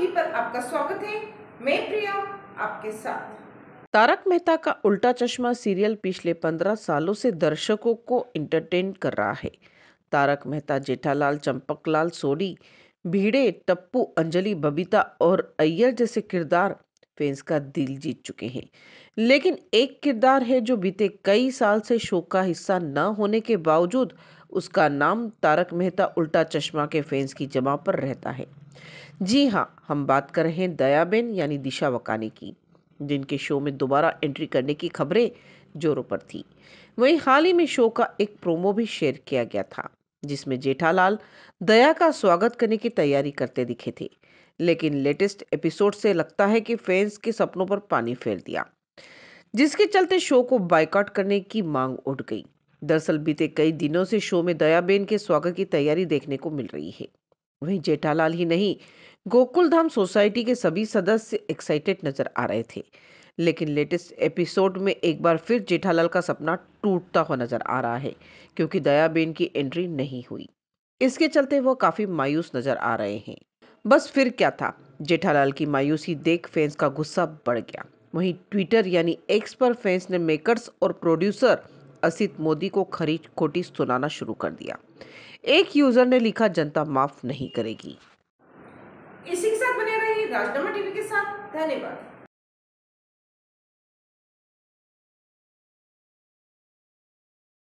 TV पर आपका स्वागत है मैं प्रिया आपके साथ तारक मेहता का उल्टा चश्मा सीरियल पिछले पंद्रह सालों से दर्शकों को एंटरटेन कर रहा है तारक मेहता जेठालाल चंपकलाल सोनी भीड़े टप्पू अंजलि बबीता और अय्यर जैसे किरदार फैंस का दिल जीत चुके हैं लेकिन एक किरदार है जो बीते कई साल से शो का हिस्सा न होने के बावजूद उसका नाम तारक मेहता उल्टा चश्मा के फैंस की जमा पर रहता है जी हाँ हम बात कर रहे हैं दयाबेन यानी दिशा वकानी की जिनके शो में दोबारा एंट्री करने की खबरें जोरों पर थी वहीं हाल ही में शो का एक प्रोमो भी शेयर किया गया था जिसमें जेठालाल दया का स्वागत करने की तैयारी करते दिखे थे लेकिन लेटेस्ट एपिसोड से लगता है कि फैंस के सपनों पर पानी फेर दिया जिसके चलते शो को बाइकआउट करने की मांग उठ गई दरअसल बीते कई दिनों से शो में दयाबेन के स्वागत की तैयारी देखने को मिल रही है वहीं जेठालाल ही नहीं गोकुलधाम सोसाइटी के सभी सदस्य एक्साइटेड नजर आ रहे थे लेकिन लेटेस्ट एपिसोड में एक बार फिर जेठालाल का सपना टूटता हुआ नजर आ रहा है क्योंकि दयाबेन की एंट्री नहीं हुई इसके चलते वह काफी मायूस नजर आ रहे हैं बस फिर क्या था जेठालाल की मायूसी देख फैंस का गुस्सा बढ़ गया वहीं ट्विटर यानी एक्स पर फैंस ने मेकर्स और प्रोड्यूसर असित मोदी को खरी खोटी सुनाना शुरू कर दिया एक यूजर ने लिखा जनता माफ नहीं करेगी इसी के साथ बने रहिए राजनामा टीवी के साथ धन्यवाद